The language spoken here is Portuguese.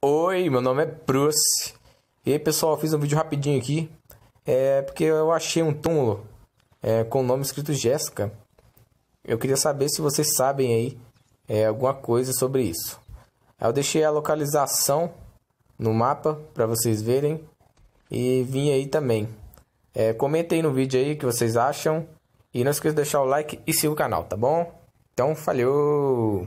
Oi, meu nome é Bruce. E aí, pessoal, fiz um vídeo rapidinho aqui. É porque eu achei um túmulo é, com o nome escrito Jéssica. Eu queria saber se vocês sabem aí é, alguma coisa sobre isso. Eu deixei a localização no mapa para vocês verem e vim aí também. É, comentem no vídeo aí o que vocês acham e não esqueça de deixar o like e siga o canal, tá bom? Então, falhou!